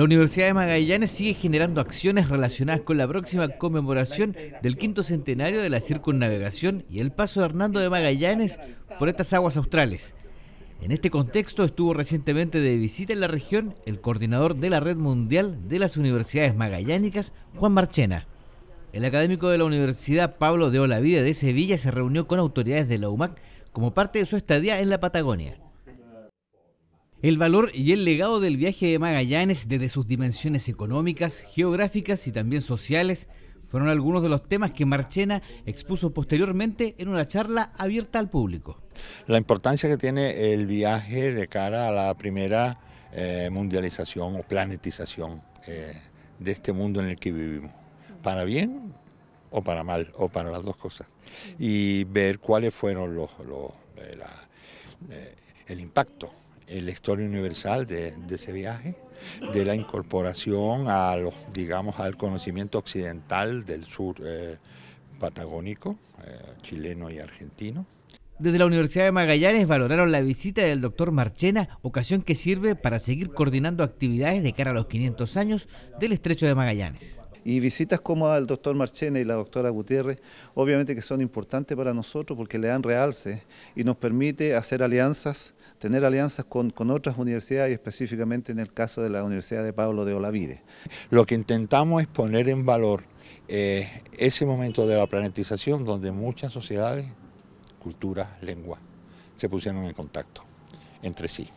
La Universidad de Magallanes sigue generando acciones relacionadas con la próxima conmemoración del quinto centenario de la circunnavegación y el paso de Hernando de Magallanes por estas aguas australes. En este contexto estuvo recientemente de visita en la región el coordinador de la Red Mundial de las Universidades Magallánicas, Juan Marchena. El académico de la Universidad Pablo de Olavide de Sevilla se reunió con autoridades de la UMAC como parte de su estadía en la Patagonia. El valor y el legado del viaje de Magallanes desde sus dimensiones económicas, geográficas y también sociales fueron algunos de los temas que Marchena expuso posteriormente en una charla abierta al público. La importancia que tiene el viaje de cara a la primera eh, mundialización o planetización eh, de este mundo en el que vivimos, para bien o para mal, o para las dos cosas, y ver cuáles fueron los, eh, el impacto la historia universal de, ese viaje, de la incorporación a los, digamos, al conocimiento occidental del sur eh, patagónico, eh, chileno y argentino. Desde la Universidad de Magallanes valoraron la visita del doctor Marchena, ocasión que sirve para seguir coordinando actividades de cara a los 500 años del Estrecho de Magallanes. Y visitas como al doctor Marchena y la doctora Gutiérrez, obviamente que son importantes para nosotros porque le dan realce y nos permite hacer alianzas, tener alianzas con, otras universidades y específicamente en el caso de la Universidad de Pablo de Olavide. Lo que intentamos es poner en valor eh, ese momento de la planetización donde muchas sociedades, culturas, lenguas, se pusieron en contacto entre sí.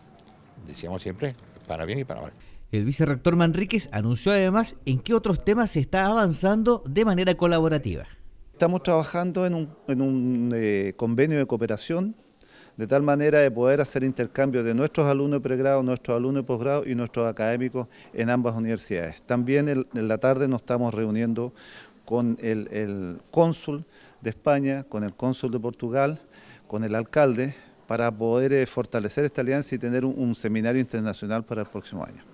Decíamos siempre para bien y para mal. El vicerrector Manríquez anunció además en qué otros temas se está avanzando de manera colaborativa. Estamos trabajando en un, eh, convenio de cooperación de tal manera de poder hacer intercambio de nuestros alumnos de pregrado, nuestros alumnos de posgrado y nuestros académicos en ambas universidades. También en la tarde nos estamos reuniendo con el, cónsul de España, con el cónsul de Portugal, con el alcalde, para poder eh, fortalecer esta alianza y tener un seminario internacional para el próximo año.